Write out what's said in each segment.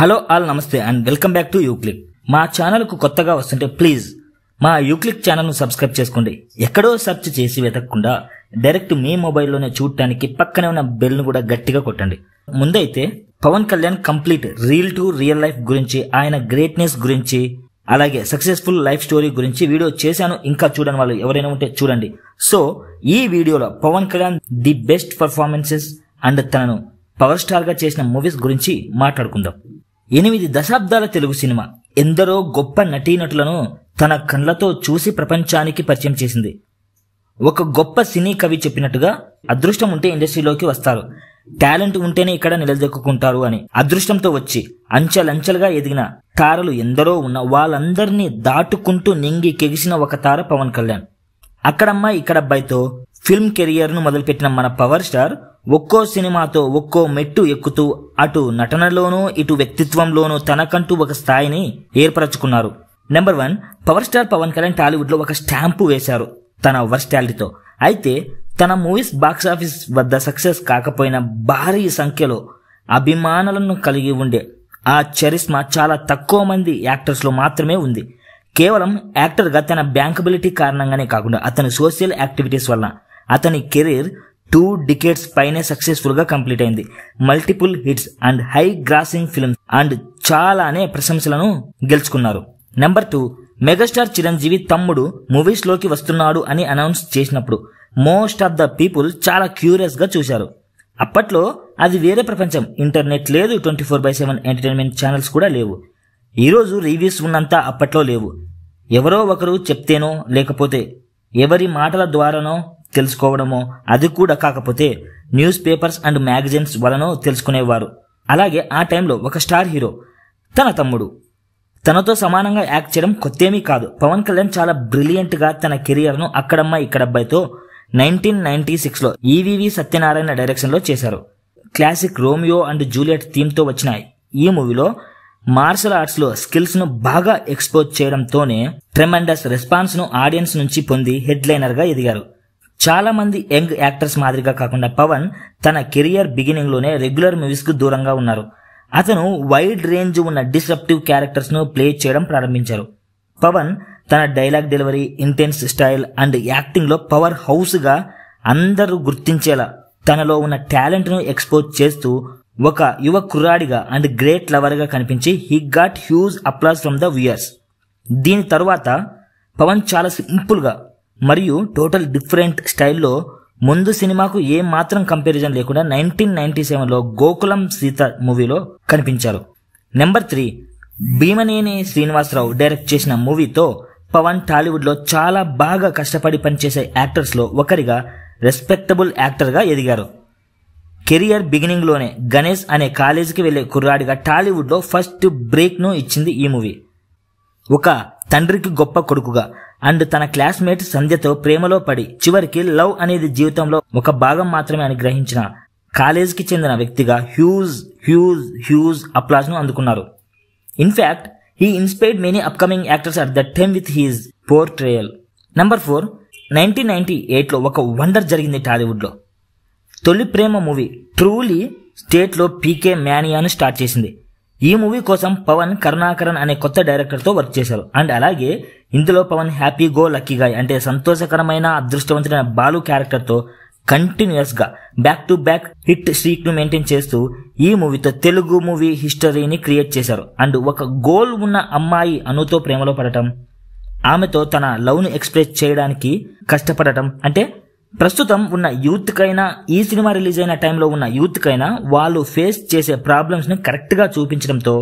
hello all నమస్తే and welcome back to యూక్లిక్ మా ఛానల్కు కొత్తగా వస్తుంటే ప్లీజ్ మా యూక్లిక్ ఛానల్ను సబ్స్క్రైబ్ చేసుకోండి ఎక్కడో సెర్చ్ చేసి వెతకకుండా డైరెక్ట్ మీ మొబైల్లోనే చూడటానికి పక్కనే ఉన్న బెల్ను కూడా గట్టిగా కొట్టండి ముందైతే Pawan Kalyan complete real to real life గురించి ఆయన గ్రేట్నెస్ గురించి అలాగే సక్సెస్ఫుల్ లైఫ్ స్టోరీ గురించి వీడియో చేశాను ఇంకా చూడని వాళ్ళు ఎవరైనా ఉంటే చూడండి సో ఈ వీడియోలో Pawan Kalyan the best performances and తనను పవర్ స్టార్గా చేసిన మూవీస్ గురించి మాట్లాడుకుందాం ఎనిమిది దశాబ్దాల తెలుగు సినిమా ఎందరో గొప్ప నటీనటులను తన కళ్ళతో చూసి ప్రపంచానికి పరిచయం చేసింది ఒక గొప్ప సినీ కవి చెప్పినట్టుగా అదృష్టం ఉంటే ఇండస్ట్రీలోకి వస్తారు టాలెంట్ ఉంటేనే ఇక్కడ నిలదొక్కుంటారు అని అదృష్టంతో వచ్చి అంచెలంచెలుగా ఎదిగిన తారలు ఎందరో ఉన్న వాళ్ళందరినీ దాటుకుంటూ నింగి కెగిసిన ఒక తార పవన్ కళ్యాణ్ అక్కడమ్మ ఇక్కడ అబ్బాయితో ఫిల్మ్ కెరియర్ను మొదలుపెట్టిన మన పవర్ స్టార్ ఒక్కో సినిమాతో ఒక్కో మెట్టు ఎక్కుతూ అటు నటనలోనూ ఇటు వ్యక్తిత్వంలోనూ తనకంటూ ఒక స్థాయిని ఏర్పరచుకున్నారు number one power star Pawan Kalyan టాలీవుడ్లో ఒక స్టాంపు వేశారు తన వర్స్టాలిటీతో అయితే తన మూవీస్ బాక్సాఫీస్ వద్ద సక్సెస్ కాకపోయిన భారీ సంఖ్యలో అభిమానులను కలిగి ఉండే ఆ చరిస్మా చాలా తక్కువ మంది యాక్టర్స్లో మాత్రమే ఉంది కేవలం యాక్టర్గా తన బ్యాంకబిలిటీ కారణంగానే కాకుండా అతని సోషల్ యాక్టివిటీస్ వల్ల అతని కెరీర్ టూ డికేట్స్ పైనే సక్సెస్ఫుల్గా కంప్లీట్ అయింది multiple hits and high grossing films and చాలానే ప్రశంసలను గెలుచుకున్నారు నెంబర్ టూ మెగాస్టార్ చిరంజీవి తమ్ముడు మూవీస్లోకి వస్తున్నాడు అని అనౌన్స్ చేసినప్పుడు మోస్ట్ ఆఫ్ ద పీపుల్ చాలా క్యూరియస్గా చూశారు అప్పట్లో అది వేరే ప్రపంచం ఇంటర్నెట్ లేదు twenty four by seven entertainment channels కూడా లేవు ఈరోజు రివ్యూస్ ఉన్నంత అప్పట్లో లేవు ఎవరో ఒకరు చెప్తేనో లేకపోతే ఎవరి మాటల ద్వారానో తెలుసుకోవడమో అది కూడా కాకపోతే న్యూస్ పేపర్స్ అండ్ మ్యాగజైన్స్ వలనో తెలుసుకునేవారు అలాగే ఆ టైంలో ఒక స్టార్ హీరో తన తమ్ముడు తనతో సమానంగా యాక్ట్ చేయడం కొత్తేమీ కాదు పవన్ కళ్యాణ్ చాలా బ్రిలియంట్గా తన కెరియర్ను అక్కడమ్మ ఇక్కడబ్బాయితో నైన్టీన్ నైన్టీ సిక్స్లో ఈవీవి సత్యనారాయణ డైరెక్షన్లో చేశారు క్లాసిక్ రోమియో అండ్ జూలియట్ థీమ్తో వచ్చిన ఈ మూవీలో మార్షల్ ఆర్ట్స్లో స్కిల్స్ను బాగా ఎక్స్పోజ్ చేయడంతోనే ట్రెమండస్ రెస్పాన్స్ను ఆడియన్స్ నుంచి పొంది హెడ్లైనర్గా ఎదిగారు చాలామంది యంగ్ యాక్టర్స్ మాదిరిగా కాకుండా పవన్ తన కెరియర్ బిగినింగ్లోనే రెగ్యులర్ మూవీస్కు దూరంగా ఉన్నారు అతను వైడ్ రేంజ్ ఉన్న డిసెప్టివ్ క్యారెక్టర్స్ను ప్లే చేయడం ప్రారంభించారు పవన్ తన dialogue delivery intense style and యాక్టింగ్లో పవర్ హౌస్గా అందరూ గుర్తించేలా తనలో ఉన్న టాలెంట్ను ఎక్స్పోజ్ చేస్తూ ఒక యువ కుర్రాడిగా అండ్ గ్రేట్ లవర్గా కనిపించి he got huge applause from the viewers దీని తరువాత పవన్ చాలా సింపుల్గా మరియు టోటల్ డిఫరెంట్ స్టైల్లో ముందు సినిమాకు ఏ మాత్రం కంపారిజన్ లేకుండా నైన్టీన్ నైన్టీ సెవెన్లో గోకులం సీత మూవీలో కనిపించారు number three Bheemaneni Srinivasa Rao direct చేసిన మూవీతో పవన్ టాలీవుడ్లో చాలా బాగా కష్టపడి పనిచేసే యాక్టర్స్లో ఒకరిగా రెస్పెక్టబుల్ యాక్టర్గా ఎదిగారు కెరియర్ బిగినింగ్లోనే గణేష్ అనే కాలేజీకి వెళ్లే కుర్రాడిగా టాలీవుడ్లో ఫస్ట్ బ్రేక్ను ఇచ్చింది ఈ మూవీ ఒక తండ్రికి గొప్ప కొడుకుగా అండ్ తన క్లాస్మేట్ సంధ్యతో ప్రేమలో పడి చివరికి లవ్ అనేది జీవితంలో ఒక భాగం మాత్రమే అని గ్రహించిన కాలేజ్కి చెందిన వ్యక్తిగా హ్యూజ్ హ్యూజ్ హ్యూజ్ అప్లాజ్ను అందుకున్నారు in fact he inspired many upcoming actors at that time with his portrayal number four nineteen ninety ఎయిట్లో ఒక వండర్ జరిగింది టాలీవుడ్లో తొలి ప్రేమ మూవీ ట్రూలీ స్టేట్లో పీకే మ్యానియాను స్టార్ట్ చేసింది ఈ మూవీ కోసం పవన్ కరుణాకరన్ అనే కొత్త డైరెక్టర్తో వర్క్ చేశారు అండ్ అలాగే ఇందులో Pawan happy go lucky guy అంటే సంతోషకరమైన అదృష్టవంతుడైన బాలు క్యారెక్టర్తో కంటిన్యూస్గా బ్యాక్ టు బ్యాక్ హిట్ స్ట్రీక్ను మెయింటైన్ చేస్తూ ఈ మూవీతో తెలుగు మూవీ హిస్టరీని క్రియేట్ చేశారు అండ్ ఒక గోల్ ఉన్న అమ్మాయి అనుతో ప్రేమలో పడటం ఆమెతో తన లవ్ను ఎక్స్ప్రెస్ చేయడానికి కష్టపడటం అంటే ప్రస్తుతం ఉన్న యూత్కైనా ఈ సినిమా రిలీజ్ అయిన టైంలో ఉన్న యూత్కైనా వాళ్ళు ఫేస్ చేసే ప్రాబ్లమ్స్ని కరెక్ట్గా చూపించడంతో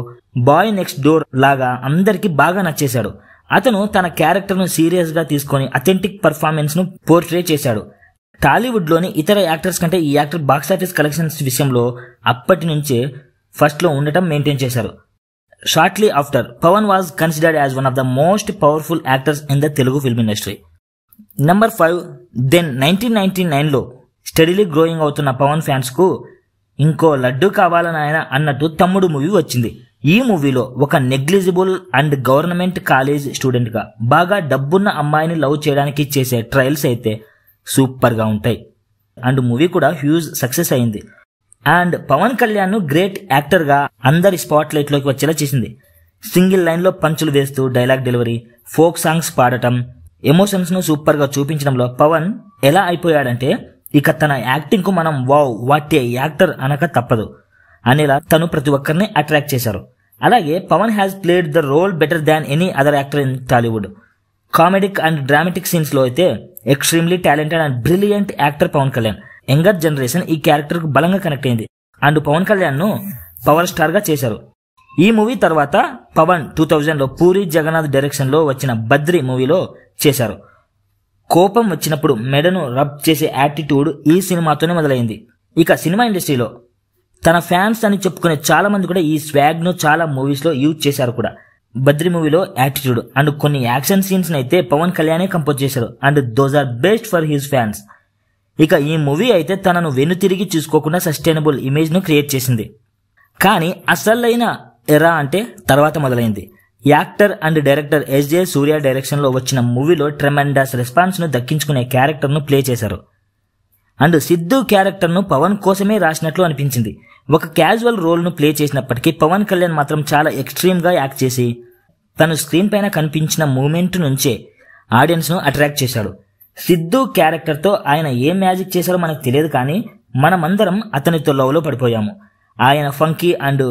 బాయ్ నెక్స్ట్ డోర్ లాగా అందరికీ బాగా నచ్చేశాడు అతను తన క్యారెక్టర్ను సీరియస్గా తీసుకొని అథెంటిక్ పర్ఫార్మెన్స్ను పోర్ట్రే చేశాడు టాలీవుడ్లోని ఇతర యాక్టర్స్ కంటే ఈ యాక్టర్ బాక్సాఫీస్ కలెక్షన్స్ విషయంలో అప్పటి నుంచే ఫస్ట్లో ఉండటం మెయింటైన్ చేశారు shortly after Pawan was considered as one of the most powerful actors in the Telugu film industry number five then nineteen ninety నైన్లో స్టడీలీ గ్రోయింగ్ అవుతున్న పవన్ ఫ్యాన్స్కు ఇంకో లడ్డు కావాలని ఆయన అన్నట్టు తమ్ముడు మూవీ వచ్చింది ఈ మూవీలో ఒక నెగ్లిజిబుల్ అండ్ గవర్నమెంట్ కాలేజ్ స్టూడెంట్గా బాగా డబ్బున్న అమ్మాయిని లవ్ చేయడానికి చేసే ట్రయల్స్ అయితే సూపర్గా ఉంటాయి అండ్ మూవీ కూడా హ్యూజ్ సక్సెస్ అయింది అండ్ పవన్ కళ్యాణ్ గ్రేట్ యాక్టర్గా అందరి స్పాట్ లైట్లోకి వచ్చేలా చేసింది సింగిల్ లైన్లో పంచులు వేస్తూ డైలాగ్ డెలివరీ ఫోక్ సాంగ్స్ పాడటం ఎమోషన్స్ను సూపర్గా చూపించడంలో పవన్ ఎలా అయిపోయాడంటే ఇక తన యాక్టింగ్కు మనం వావ్ వాటి యాక్టర్ అనక తప్పదు అనేలా తను ప్రతి ఒక్కరిని అట్రాక్ట్ చేశారు అలాగే Pawan has played the role better than any other actor in Tollywood comedic and dramatic సీన్స్లో అయితే extremely talented and brilliant actor Pawan Kalyan younger generation ఈ క్యారెక్టర్ బలంగా కనెక్ట్ అయింది అండ్ పవన్ కళ్యాణ్ను పవర్ స్టార్గా చేశారు ఈ మూవీ తర్వాత పవన్ టూ థౌజండ్లో పూరి జగన్నాథ్ డైరెక్షన్లో వచ్చిన బద్రి మూవీలో చేశారు కోపం వచ్చినప్పుడు మెడను రబ్ చేసే యాటిట్యూడ్ ఈ సినిమాతోనే మొదలైంది ఇక సినిమా ఇండస్ట్రీలో తన ఫ్యాన్స్ అని చెప్పుకునే చాలా మంది కూడా ఈ స్వాగ్ను చాలా మూవీస్లో యూజ్ చేశారు కూడా బద్రి మూవీలో యాటిట్యూడ్ అండ్ కొన్ని యాక్షన్ సీన్స్ అయితే పవన్ కళ్యాణే కంపోజ్ చేశారు and those are best for his fans ఇక ఈ మూవీ అయితే తనను వెనుతిరిగి చూసుకోకుండా సస్టైనబుల్ ఇమేజ్ను క్రియేట్ చేసింది కానీ అసలైన ఎరా అంటే తర్వాత మొదలైంది actor and director SJ Surya డైరెక్షన్లో వచ్చిన మూవీలో ట్రెమెండస్ రెస్పాన్స్ను దక్కించుకునే క్యారెక్టర్ను ప్లే చేశారు అండ్ సిద్ధు క్యారెక్టర్ను పవన్ కోసమే రాసినట్లు అనిపించింది ఒక క్యాజువల్ రోల్ను ప్లే చేసినప్పటికీ పవన్ కళ్యాణ్ మాత్రం చాలా ఎక్స్ట్రీమ్గా యాక్ట్ చేసి తను స్క్రీన్ పైన కనిపించిన మూమెంట్ నుంచే ఆడియన్స్ను అట్రాక్ట్ చేశాడు సిద్ధు క్యారెక్టర్తో ఆయన ఏం మ్యాజిక్ చేశారో మనకు తెలియదు కానీ మనమందరం అతనితో లవ్లో పడిపోయాము ఆయన funky and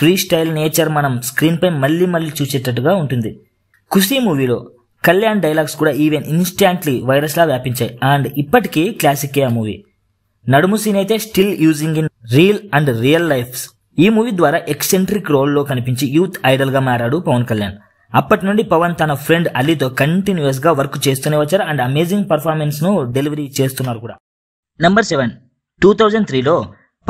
free style nature మనం స్క్రీన్పై మళ్ళీ మళ్ళీ చూసేటట్టుగా ఉంటుంది ఖుషీ మూవీలో కళ్యాణ్ డైలాగ్స్ కూడా ఈవెన్ ఇన్స్టాంట్లీ వైరస్లా వ్యాపించాయి అండ్ ఇప్పటికీ క్లాసిక్ ఆ మూవీ నడుము సీన్ అయితే still using in real and real lifes ఈ మూవీ ద్వారా ఎక్సెంట్రిక్ రోల్లో కనిపించి యూత్ ఐడల్గా మారాడు పవన్ కళ్యాణ్ అప్పటి నుండి పవన్ తన ఫ్రెండ్ అలీతో కంటిన్యూస్గా వర్క్ చేస్తూనే వచ్చారు అండ్ అమేజింగ్ పర్ఫార్మెన్స్ను డెలివరీ చేస్తున్నారు కూడా నెంబర్ సెవెన్ టూ థౌజండ్ త్రీలో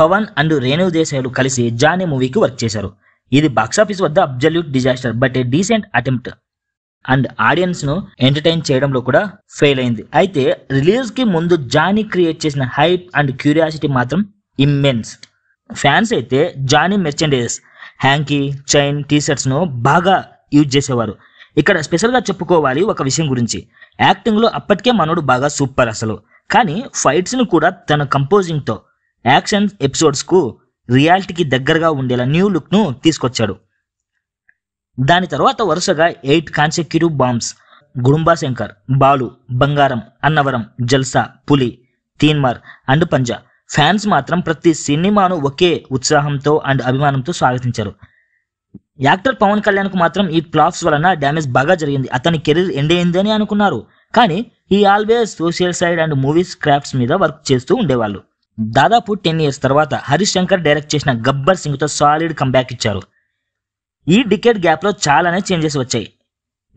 పవన్ అండ్ రేణు దేశాయ్ కలిసి జానీ మూవీకి వర్క్ చేశారు ఇది బాక్సాఫీస్ వద్ద absolute disaster but a decent attempt and audience ను ఎంటర్టైన్ చేయడంలో కూడా ఫెయిల్ అయింది అయితే రిలీజ్ కి ముందు జానీ క్రియేట్ చేసిన హైప్ అండ్ క్యూరియాసిటీ మాత్రం ఇమ్మెన్స్ ఫ్యాన్స్ అయితే Johnny merchandises hanky chain T-shirts ను బాగా యూజ్ చేసేవారు ఇక్కడ స్పెషల్గా చెప్పుకోవాలి ఒక విషయం గురించి యాక్టింగ్లో అప్పటికే మనోడు బాగా సూపర్ అసలు కానీ ఫైట్స్ను కూడా తన కంపోజింగ్తో యాక్షన్ ఎపిసోడ్స్కు రియాలిటీకి దగ్గరగా ఉండేలా న్యూ లుక్ను తీసుకొచ్చాడు దాని తర్వాత వరుసగా eight consecutive bombs Shankar Balu Bangaram Annavaram జల్సా పులి తీన్మార్ అండ్ పంజా ఫ్యాన్స్ మాత్రం ప్రతి సినిమాను ఒకే ఉత్సాహంతో అండ్ అభిమానంతో స్వాగతించారు యాక్టర్ పవన్ కళ్యాణ్కు మాత్రం ఈ ఫ్లాప్స్ వలన డ్యామేజ్ బాగా జరిగింది అతని కెరీర్ ఎండ్ అయింది అని అనుకున్నారు కానీ ఈ always social side and movies crafts మీద వర్క్ చేస్తూ ఉండేవాళ్ళు దాదాపు టెన్ ఇయర్స్ తర్వాత హరిశంకర్ డైరెక్ట్ చేసిన గబ్బర్ సింగ్తో సాలిడ్ కంబ్యాక్ ఇచ్చారు ఈ డికెట్ గ్యాప్లో చాలానే చేంజెస్ వచ్చాయి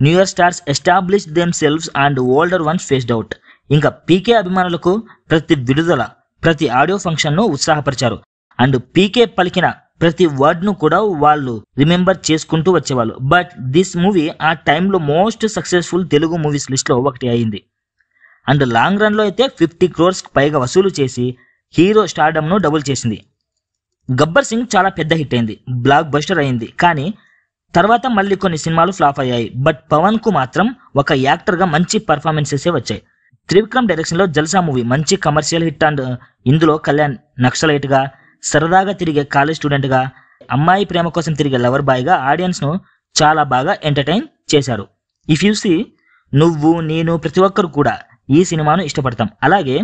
newer stars establish themselves and older ones faced out ఇంకా పీకే అభిమానులకు ప్రతి విడుదల ప్రతి ఆడియో ఫంక్షన్ను ఉత్సాహపరిచారు అండ్ పీకే పలికిన ప్రతి వర్డ్ను కూడా వాళ్ళు రిమెంబర్ చేసుకుంటూ వచ్చేవాళ్ళు బట్ దిస్ మూవీ ఆ టైంలో మోస్ట్ సక్సెస్ఫుల్ తెలుగు మూవీస్ లిస్ట్లో ఒకటి అయింది అండ్ లాంగ్ రన్లో అయితే ఫిఫ్టీ క్రోర్స్కి పైగా వసూలు చేసి హీరో స్టార్డమ్ను డబుల్ చేసింది గబ్బర్ సింగ్ చాలా పెద్ద హిట్ అయింది బ్లాక్ బస్టర్ అయింది కానీ తర్వాత మళ్ళీ కొన్ని సినిమాలు ఫ్లాప్ అయ్యాయి బట్ పవన్ కు మాత్రం ఒక యాక్టర్గా మంచి పర్ఫార్మెన్సెసే వచ్చాయి త్రివిక్రమ్ డైరెక్షన్లో జల్సా మూవీ మంచి కమర్షియల్ హిట్ అండ్ ఇందులో కళ్యాణ్ నక్సలైట్గా సరదాగా తిరిగే కాలేజ్ స్టూడెంట్గా అమ్మాయి ప్రేమ కోసం తిరిగే లవర్ బాయ్గా ఆడియన్స్ను చాలా బాగా ఎంటర్టైన్ చేశారు ఇఫ్ యూ సీ నువ్వు నేను ప్రతి ఒక్కరు కూడా ఈ సినిమాను ఇష్టపడతాం అలాగే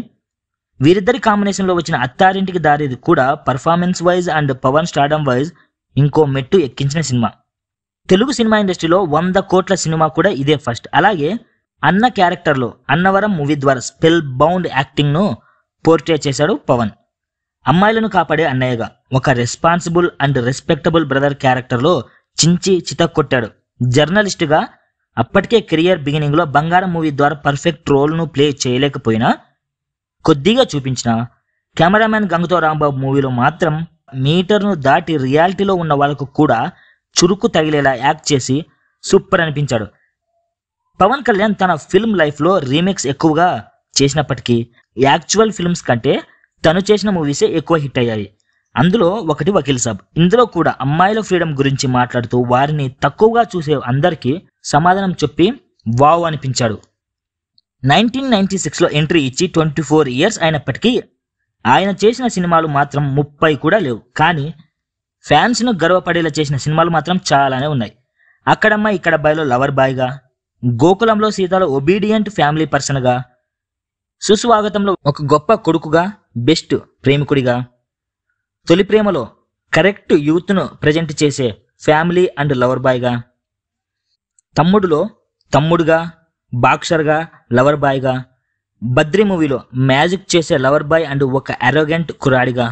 వీరిద్దరి కాంబినేషన్లో వచ్చిన అత్తారింటికి దారిది కూడా performance wise and Pawan stardom wise ఇంకో మెట్టు ఎక్కించిన సినిమా తెలుగు సినిమా ఇండస్ట్రీలో వంద కోట్ల సినిమా కూడా ఇదే ఫస్ట్ అలాగే అన్న క్యారెక్టర్లో అన్నవరం మూవీ ద్వారా స్పెల్ బౌండ్ యాక్టింగ్ను పోర్ట్రే చేశాడు పవన్ అమ్మాయిలను కాపాడే అన్నయ్యగా ఒక రెస్పాన్సిబుల్ అండ్ రెస్పెక్టబుల్ బ్రదర్ క్యారెక్టర్లో చించి చితక్కొట్టాడు జర్నలిస్ట్గా అప్పటికే కెరియర్ బిగినింగ్లో బంగారం మూవీ ద్వారా పర్ఫెక్ట్ రోల్ను ప్లే చేయలేకపోయినా కొద్దిగా చూపించిన కెమెరామెన్ గంగతో రాంబాబు మూవీలో మాత్రం మీటర్ను దాటి రియాలిటీలో ఉన్న వాళ్ళకు కూడా చురుకు తగిలేలా యాక్ట్ చేసి సూపర్ అనిపించాడు పవన్ కళ్యాణ్ తన ఫిల్మ్ లైఫ్లో రీమేక్స్ ఎక్కువగా చేసినప్పటికీ యాక్చువల్ ఫిల్మ్స్ కంటే తను చేసిన మూవీసే ఎక్కువ హిట్ అయ్యాయి అందులో ఒకటి వకీల్ సాబ్ ఇందులో కూడా అమ్మాయిల ఫ్రీడమ్ గురించి మాట్లాడుతూ వారిని తక్కువగా చూసే అందరికీ సమాధానం చెప్పి వావ్ అనిపించాడు నైన్టీన్ నైన్టీ సిక్స్లో ఎంట్రీ ఇచ్చి ట్వంటీ ఫోర్ ఇయర్స్ అయినప్పటికీ ఆయన చేసిన సినిమాలు మాత్రం ముప్పై కూడా లేవు కానీ ఫ్యాన్స్ను గర్వపడేలా చేసిన సినిమాలు మాత్రం చాలానే ఉన్నాయి అక్కడమ్మ ఇక్కడ బాయ్లో లవర్ బాయ్గా గోకులంలో సీతలో ఒబీడియంట్ ఫ్యామిలీ పర్సన్గా సుస్వాగతంలో ఒక గొప్ప కొడుకుగా బెస్ట్ ప్రేమికుడిగా తొలి ప్రేమలో కరెక్ట్ యూత్ను ప్రజెంట్ చేసే ఫ్యామిలీ అండ్ లవర్ బాయ్గా తమ్ముడులో తమ్ముడుగా బాక్సర్గా లవర్ బాయ్గా బద్రి మూవీలో మ్యాజిక్ చేసే లవర్ బాయ్ అండ్ ఒక అరోగెంట్ కుర్రాడిగా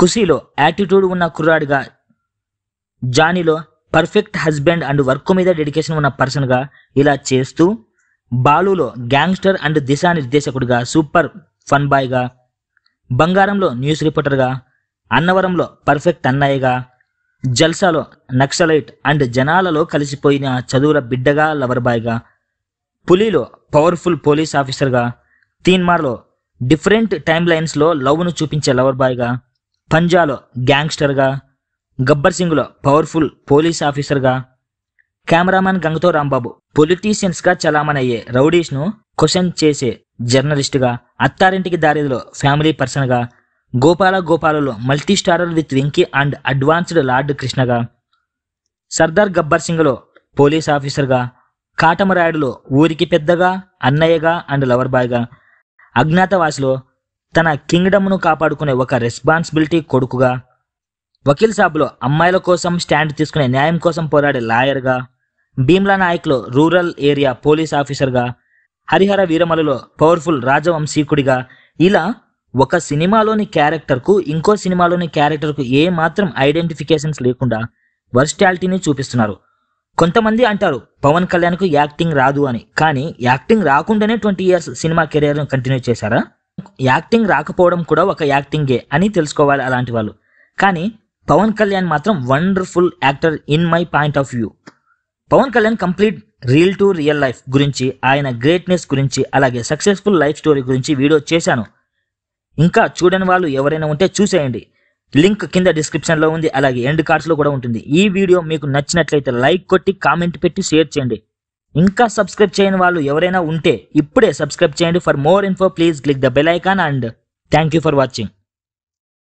ఖుషీలో యాటిట్యూడ్ ఉన్న కుర్రాడిగా జానీలో పర్ఫెక్ట్ హస్బెండ్ అండ్ వర్క్ మీద డెడికేషన్ ఉన్న పర్సన్గా ఇలా చేస్తూ బాలులో గ్యాంగ్స్టర్ అండ్ దిశానిర్దేశకుడిగా సూపర్ ఫన్ బాయ్గా బంగారంలో న్యూస్ రిపోర్టర్గా అన్నవరంలో పర్ఫెక్ట్ అన్నయ్యగా జల్సాలో నక్సలైట్ అండ్ జనాలలో కలిసిపోయిన చదువుల బిడ్డగా లవర్ బాయ్గా పులిలో పవర్ఫుల్ పోలీస్ ఆఫీసర్గా తీన్మార్లో డిఫరెంట్ టైమ్ లైన్స్లో లవ్ను చూపించే లవర్ బాయ్గా పంజాలో గ్యాంగ్స్టర్గా గబ్బర్ సింగ్లో పవర్ఫుల్ పోలీస్ ఆఫీసర్గా కెమెరామెన్ గంగతో రాంబాబు పొలిటీషియన్స్గా చలామణయ్యే రౌడీస్ను క్వశ్చన్ చేసే జర్నలిస్ట్గా అత్తారింటికి దారిలో ఫ్యామిలీ పర్సన్గా గోపాల గోపాలలో multi starrer with Venky and advanced lord కృష్ణగా సర్దార్ గబ్బర్ సింగ్లో పోలీస్ ఆఫీసర్గా కాటమరాయుడులో ఊరికి పెద్దగా అన్నయ్యగా అండ్ లవర్ బాయ్గా అజ్ఞాతవాసిలో తన కింగ్డమ్ను కాపాడుకునే ఒక రెస్పాన్సిబిలిటీ కొడుకుగా వకీల్ సాబ్లో అమ్మాయిల కోసం స్టాండ్ తీసుకునే న్యాయం కోసం పోరాడే లాయర్గా భీమ్లా నాయక్లో రూరల్ ఏరియా పోలీస్ ఆఫీసర్గా హరిహర వీరమలలో పవర్ఫుల్ రాజవంశీకుడిగా ఇలా ఒక సినిమాలోని క్యారెక్టర్కు ఇంకో సినిమాలోని క్యారెక్టర్కు ఏ మాత్రం ఐడెంటిఫికేషన్స్ లేకుండా వర్స్టాలిటీని చూపిస్తున్నారు కొంతమంది అంటారు పవన్ కళ్యాణ్కు యాక్టింగ్ రాదు అని కానీ యాక్టింగ్ రాకుండానే ట్వంటీ ఇయర్స్ సినిమా కెరీర్ను కంటిన్యూ చేశారా యాక్టింగ్ రాకపోవడం కూడా ఒక యాక్టింగే అని తెలుసుకోవాలి అలాంటి వాళ్ళు కానీ పవన్ కళ్యాణ్ మాత్రం wonderful actor in my point of view Pawan Kalyan complete real to real life గురించి ఆయన గ్రేట్నెస్ గురించి అలాగే సక్సెస్ఫుల్ లైఫ్ స్టోరీ గురించి వీడియో చేశాను ఇంకా చూడని వాళ్ళు ఎవరైనా ఉంటే చూసేయండి లింక్ కింద డిస్క్రిప్షన్లో ఉంది అలాగే ఎండ్ కార్డ్స్లో కూడా ఉంటుంది ఈ వీడియో మీకు నచ్చినట్లయితే లైక్ కొట్టి కామెంట్ పెట్టి షేర్ చేయండి ఇంకా సబ్స్క్రైబ్ చేయని వాళ్ళు ఎవరైనా ఉంటే ఇప్పుడే సబ్స్క్రైబ్ చేయండి for more info please click the bell icon and thank you for watching